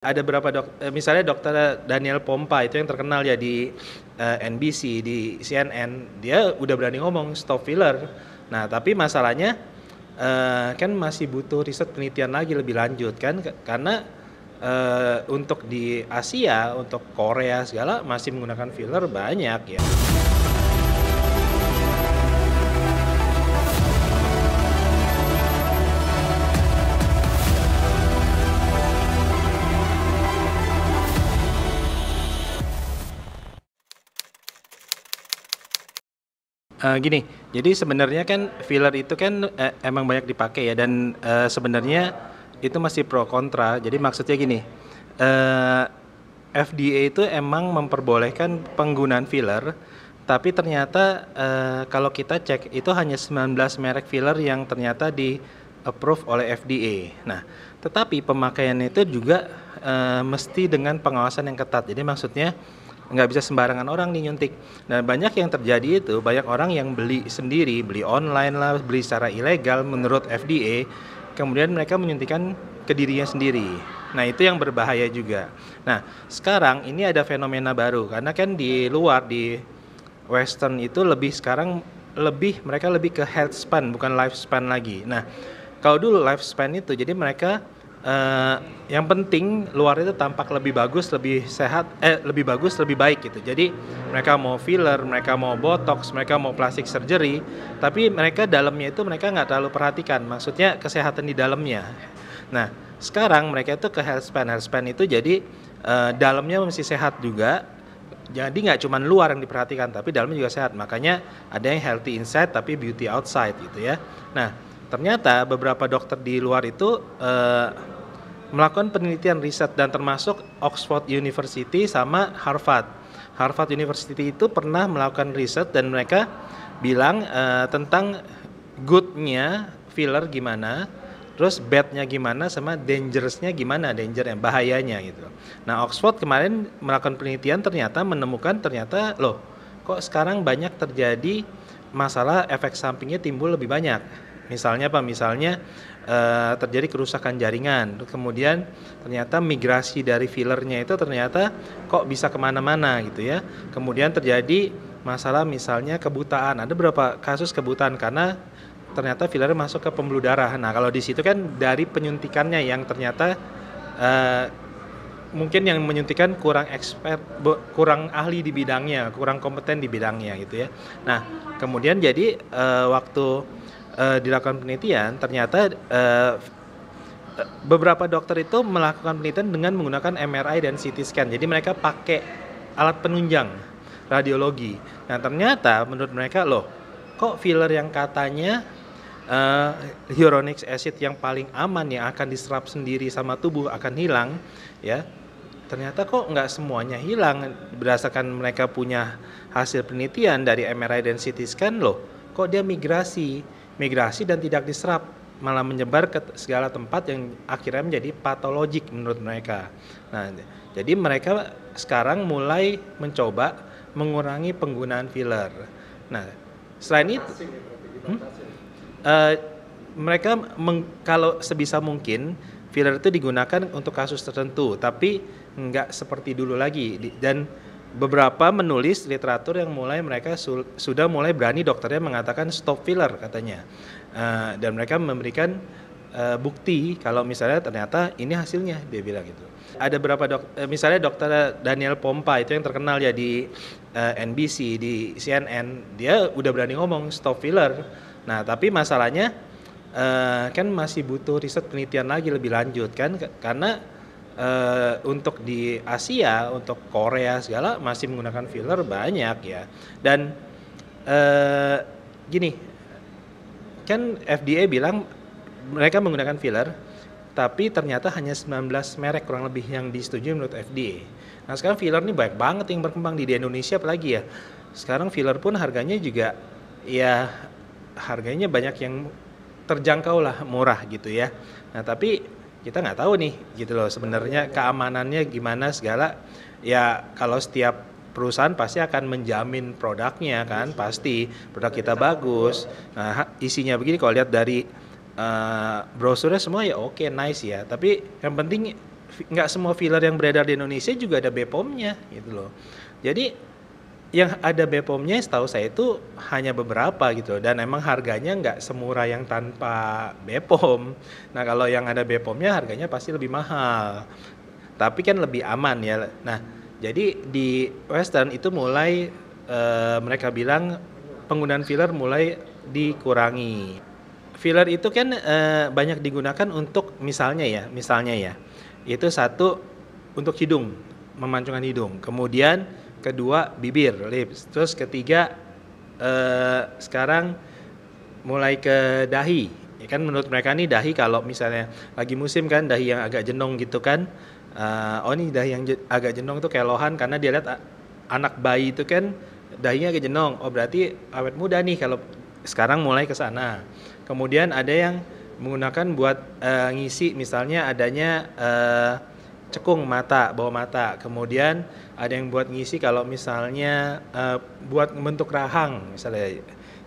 ada berapa dok eh, misalnya dokter Daniel Pompa itu yang terkenal ya di uh, eh, NBC di CNN dia udah berani ngomong stop filler nah tapi masalahnya uh, kan masih butuh riset penelitian lagi lebih lanjut kan karena uh, untuk di Asia untuk Korea segala masih menggunakan filler banyak ya Uh, gini, jadi sebenarnya kan filler itu kan uh, emang banyak dipakai ya dan uh, sebenarnya itu masih pro kontra. Jadi maksudnya gini, uh, FDA itu emang memperbolehkan penggunaan filler, tapi ternyata uh, kalau kita cek itu hanya 19 merek filler yang ternyata di approve oleh FDA. Nah, tetapi pemakaiannya itu juga uh, mesti dengan pengawasan yang ketat. Jadi maksudnya nggak bisa sembarangan orang nih nyuntik nah banyak yang terjadi itu banyak orang yang beli sendiri beli online lah beli secara ilegal menurut FDA kemudian mereka menyuntikkan ke dirinya sendiri Nah, itu yang berbahaya juga. Nah, sekarang ini ada fenomena baru karena kan di luar di western itu lebih sekarang lebih mereka lebih ke health span bukan lifespan lagi. Nah, kalau dulu lifespan itu jadi mereka Eh, yang penting luar itu tampak lebih bagus, lebih sehat, eh lebih bagus, lebih baik gitu. Jadi mereka mau filler, mereka mau botox, mereka mau plastik surgery, tapi mereka dalamnya itu mereka nggak terlalu perhatikan. Maksudnya kesehatan di dalamnya. Nah sekarang mereka itu ke health span, health span itu jadi uh, dalamnya mesti sehat juga. Jadi nggak cuma luar yang diperhatikan, tapi dalamnya juga sehat. Makanya ada yang healthy inside tapi beauty outside gitu ya. Nah Ternyata beberapa dokter di luar itu uh, melakukan penelitian riset dan termasuk Oxford University sama Harvard. Harvard University itu pernah melakukan riset dan mereka bilang uh, tentang goodnya filler gimana, terus badnya gimana sama dangerousnya gimana, danger yang bahayanya gitu. Nah Oxford kemarin melakukan penelitian ternyata menemukan ternyata loh kok sekarang banyak terjadi masalah efek sampingnya timbul lebih banyak Misalnya apa? Misalnya uh, terjadi kerusakan jaringan, kemudian ternyata migrasi dari fillernya itu ternyata kok bisa kemana-mana gitu ya. Kemudian terjadi masalah misalnya kebutaan. Ada berapa kasus kebutaan karena ternyata filler masuk ke pembuluh darah. Nah kalau di situ kan dari penyuntikannya yang ternyata uh, mungkin yang menyuntikan kurang expert, kurang ahli di bidangnya, kurang kompeten di bidangnya gitu ya. Nah, kemudian jadi uh, waktu uh, dilakukan penelitian ternyata uh, beberapa dokter itu melakukan penelitian dengan menggunakan MRI dan CT scan. Jadi mereka pakai alat penunjang radiologi. Nah ternyata menurut mereka loh kok filler yang katanya uh, hyaluronic acid yang paling aman yang akan diserap sendiri sama tubuh akan hilang ya ternyata kok nggak semuanya hilang berdasarkan mereka punya hasil penelitian dari MRI dan CT scan loh kok dia migrasi migrasi dan tidak diserap malah menyebar ke segala tempat yang akhirnya menjadi patologik menurut mereka. Nah, jadi mereka sekarang mulai mencoba mengurangi penggunaan filler. Nah, selain itu, ya hmm, uh, mereka meng, kalau sebisa mungkin filler itu digunakan untuk kasus tertentu, tapi nggak seperti dulu lagi. Dan beberapa menulis literatur yang mulai mereka su sudah mulai berani dokternya mengatakan stop filler katanya uh, dan mereka memberikan uh, bukti kalau misalnya ternyata ini hasilnya dia bilang gitu ada berapa dok eh, misalnya dokter Daniel Pompa itu yang terkenal ya di uh, NBC di CNN dia udah berani ngomong stop filler nah tapi masalahnya uh, kan masih butuh riset penelitian lagi lebih lanjut kan karena uh, untuk di Asia, untuk Korea segala masih menggunakan filler banyak ya. Dan uh, gini, kan FDA bilang mereka menggunakan filler, tapi ternyata hanya 19 merek kurang lebih yang disetujui menurut FDA. Nah sekarang filler ini banyak banget yang berkembang di, di Indonesia apalagi ya. Sekarang filler pun harganya juga ya harganya banyak yang terjangkau lah murah gitu ya. Nah tapi kita nggak tahu nih gitu loh sebenarnya iya, iya. keamanannya gimana segala ya kalau setiap perusahaan pasti akan menjamin produknya iya kan pasti produk kita bagus nah isinya begini kalau lihat dari uh, brosurnya semua ya oke okay, nice ya tapi yang penting nggak semua filler yang beredar di Indonesia juga ada BPOM-nya gitu loh jadi yang ada BPOM-nya setahu saya itu hanya beberapa gitu dan emang harganya nggak semurah yang tanpa BPOM. Nah kalau yang ada BPOM-nya harganya pasti lebih mahal, tapi kan lebih aman ya. Nah jadi di Western itu mulai e, mereka bilang penggunaan filler mulai dikurangi. Filler itu kan e, banyak digunakan untuk misalnya ya, misalnya ya itu satu untuk hidung memancungkan hidung, kemudian kedua bibir lips terus ketiga eh, sekarang mulai ke dahi ya kan menurut mereka nih dahi kalau misalnya lagi musim kan dahi yang agak jenong gitu kan uh, oh ini dahi yang je, agak jenong itu kelohan karena dia lihat ah, anak bayi itu kan dahinya agak jenong oh berarti awet muda nih kalau sekarang mulai ke sana kemudian ada yang menggunakan buat uh, ngisi misalnya adanya uh, cekung mata bawah mata kemudian ada yang buat ngisi kalau misalnya uh, buat membentuk rahang misalnya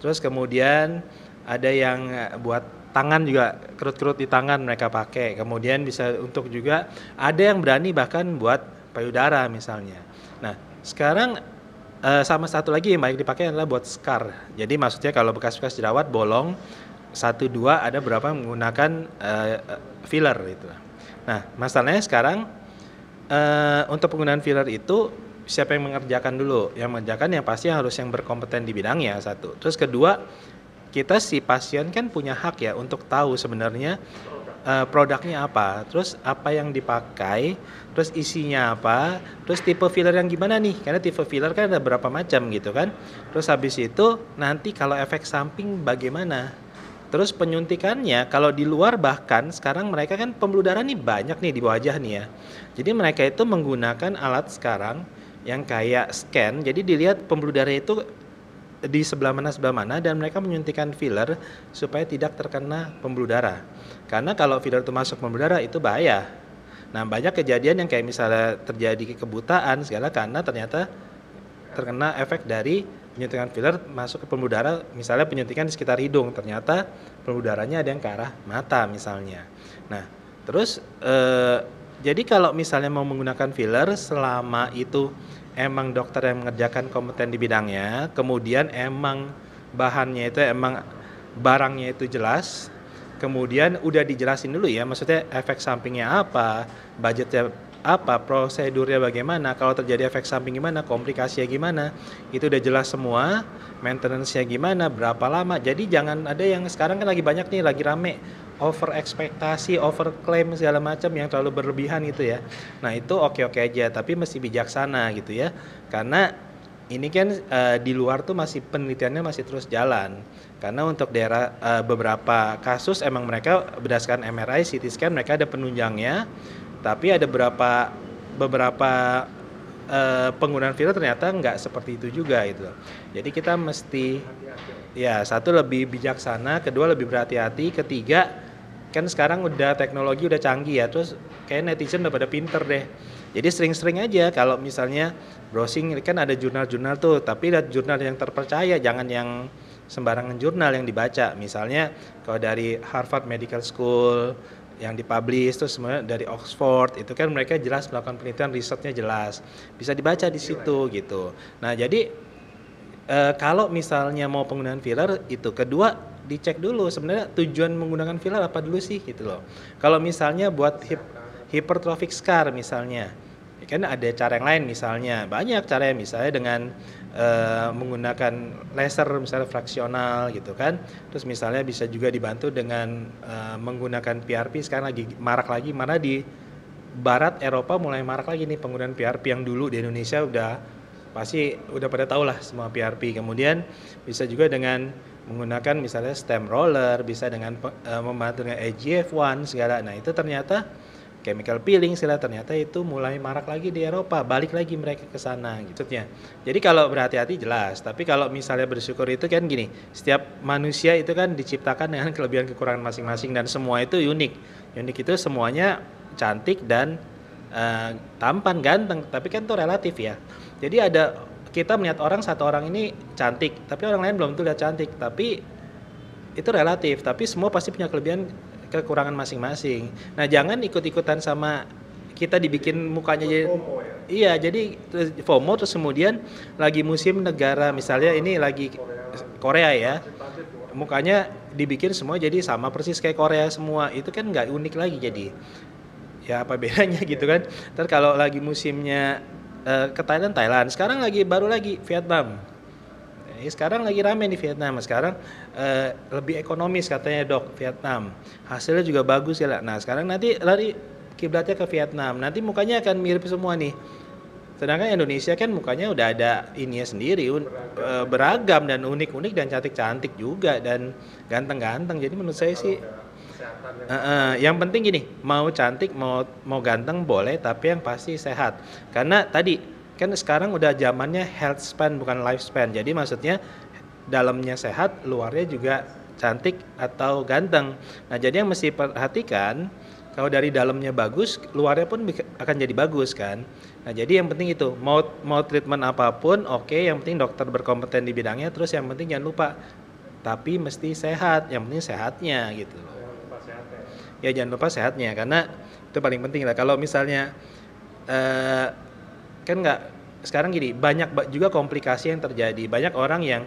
terus kemudian ada yang eh, buat tangan juga kerut-kerut di tangan mereka pakai kemudian bisa untuk juga ada yang berani bahkan buat payudara misalnya nah sekarang uh, sama satu lagi yang baik dipakai adalah buat scar jadi maksudnya kalau bekas-bekas jerawat bolong satu dua ada berapa menggunakan uh, filler itu Nah, masalahnya sekarang uh, untuk penggunaan filler itu siapa yang mengerjakan dulu? Yang mengerjakan yang pasti harus yang berkompeten di bidangnya satu. Terus kedua, kita si pasien kan punya hak ya untuk tahu sebenarnya uh, produknya apa, terus apa yang dipakai, terus isinya apa, terus tipe filler yang gimana nih? Karena tipe filler kan ada berapa macam gitu kan. Terus habis itu nanti kalau efek samping bagaimana? Terus penyuntikannya kalau di luar bahkan sekarang mereka kan pembuluh darah nih banyak nih di wajah nih ya. Jadi mereka itu menggunakan alat sekarang yang kayak scan. Jadi dilihat pembuluh darah itu di sebelah mana sebelah mana dan mereka menyuntikkan filler supaya tidak terkena pembuluh darah. Karena kalau filler itu masuk pembuluh darah itu bahaya. Nah, banyak kejadian yang kayak misalnya terjadi kebutaan segala karena ternyata terkena efek dari penyuntikan filler masuk ke pembuluh darah, misalnya penyuntikan di sekitar hidung ternyata pembuluh darahnya ada yang ke arah mata misalnya nah terus eh, jadi kalau misalnya mau menggunakan filler selama itu emang dokter yang mengerjakan kompeten di bidangnya kemudian emang bahannya itu emang barangnya itu jelas kemudian udah dijelasin dulu ya maksudnya efek sampingnya apa budgetnya apa, prosedurnya bagaimana, kalau terjadi efek samping gimana, komplikasinya gimana, itu udah jelas semua, maintenance-nya gimana, berapa lama. Jadi jangan ada yang sekarang kan lagi banyak nih, lagi rame over ekspektasi, over claim segala macam yang terlalu berlebihan gitu ya. Nah, itu oke-oke aja, tapi mesti bijaksana gitu ya. Karena ini kan e, di luar tuh masih penelitiannya masih terus jalan karena untuk daerah e, beberapa kasus emang mereka berdasarkan MRI CT scan mereka ada penunjangnya tapi ada beberapa beberapa uh, penggunaan filter ternyata nggak seperti itu juga itu jadi kita mesti ya satu lebih bijaksana kedua lebih berhati-hati ketiga kan sekarang udah teknologi udah canggih ya terus kayak netizen udah pada pinter deh jadi sering-sering aja kalau misalnya browsing kan ada jurnal-jurnal tuh tapi ada jurnal yang terpercaya jangan yang sembarangan jurnal yang dibaca misalnya kalau dari Harvard Medical School yang dipublish itu sebenarnya dari Oxford itu kan mereka jelas melakukan penelitian risetnya jelas bisa dibaca di situ gitu nah jadi e, kalau misalnya mau penggunaan filler itu kedua dicek dulu sebenarnya tujuan menggunakan filler apa dulu sih gitu loh kalau misalnya buat hip, hypertrophic scar misalnya ya kan ada cara yang lain misalnya banyak cara misalnya dengan e, menggunakan laser misalnya fraksional gitu kan terus misalnya bisa juga dibantu dengan e, menggunakan PRP sekarang lagi marak lagi mana di barat Eropa mulai marak lagi nih penggunaan PRP yang dulu di Indonesia udah pasti udah pada tahu lah semua PRP kemudian bisa juga dengan menggunakan misalnya stem roller bisa dengan e, membantu dengan AGF1 segala nah itu ternyata chemical peeling sila ternyata itu mulai marak lagi di Eropa balik lagi mereka ke sana gitu ya jadi kalau berhati-hati jelas tapi kalau misalnya bersyukur itu kan gini setiap manusia itu kan diciptakan dengan kelebihan kekurangan masing-masing dan semua itu unik unik itu semuanya cantik dan uh, tampan ganteng tapi kan itu relatif ya jadi ada kita melihat orang satu orang ini cantik tapi orang lain belum tentu lihat cantik tapi itu relatif tapi semua pasti punya kelebihan kekurangan masing-masing. Nah, jangan ikut-ikutan sama kita dibikin mukanya jadi ya? iya jadi FOMO terus kemudian lagi musim negara misalnya ini lagi Korea ya mukanya dibikin semua jadi sama persis kayak Korea semua itu kan nggak unik lagi jadi ya apa bedanya gitu kan terus kalau lagi musimnya eh, ke Thailand Thailand sekarang lagi baru lagi Vietnam Ya, sekarang lagi rame di Vietnam. Sekarang uh, lebih ekonomis katanya dok Vietnam. Hasilnya juga bagus ya. Nah sekarang nanti lari kiblatnya ke Vietnam. Nanti mukanya akan mirip semua nih. Sedangkan Indonesia kan mukanya udah ada ininya sendiri beragam, eh, beragam dan unik-unik dan cantik-cantik juga dan ganteng-ganteng. Jadi menurut saya sih Uh, uh, yang penting gini, mau cantik, mau mau ganteng boleh, tapi yang pasti sehat. Karena tadi kan sekarang udah zamannya health span bukan lifespan jadi maksudnya dalamnya sehat luarnya juga cantik atau ganteng nah jadi yang mesti perhatikan kalau dari dalamnya bagus luarnya pun akan jadi bagus kan nah jadi yang penting itu mau mau treatment apapun oke okay, yang penting dokter berkompeten di bidangnya terus yang penting jangan lupa tapi mesti sehat yang penting sehatnya gitu loh ya. ya jangan lupa sehatnya karena itu paling penting lah kalau misalnya eh, kan nggak sekarang gini banyak juga komplikasi yang terjadi banyak orang yang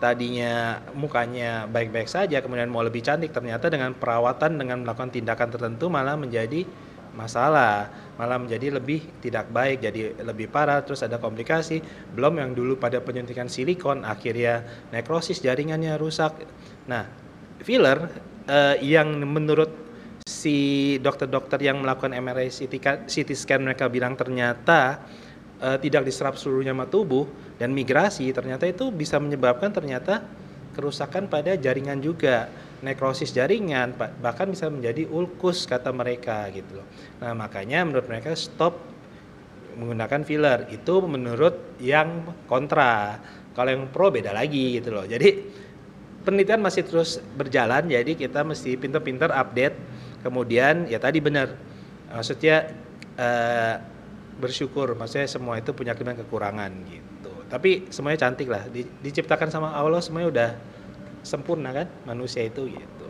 tadinya mukanya baik-baik saja kemudian mau lebih cantik ternyata dengan perawatan dengan melakukan tindakan tertentu malah menjadi masalah malah menjadi lebih tidak baik jadi lebih parah terus ada komplikasi belum yang dulu pada penyuntikan silikon akhirnya nekrosis jaringannya rusak nah filler eh, yang menurut si dokter-dokter yang melakukan MRI CT, CT scan mereka bilang ternyata uh, tidak diserap seluruhnya sama tubuh dan migrasi ternyata itu bisa menyebabkan ternyata kerusakan pada jaringan juga nekrosis jaringan bahkan bisa menjadi ulkus kata mereka gitu loh nah makanya menurut mereka stop menggunakan filler itu menurut yang kontra kalau yang pro beda lagi gitu loh jadi penelitian masih terus berjalan jadi kita mesti pinter-pinter update kemudian ya tadi benar maksudnya eh, bersyukur maksudnya semua itu punya kelebihan kekurangan gitu tapi semuanya cantik lah di, diciptakan sama Allah semuanya udah sempurna kan manusia itu gitu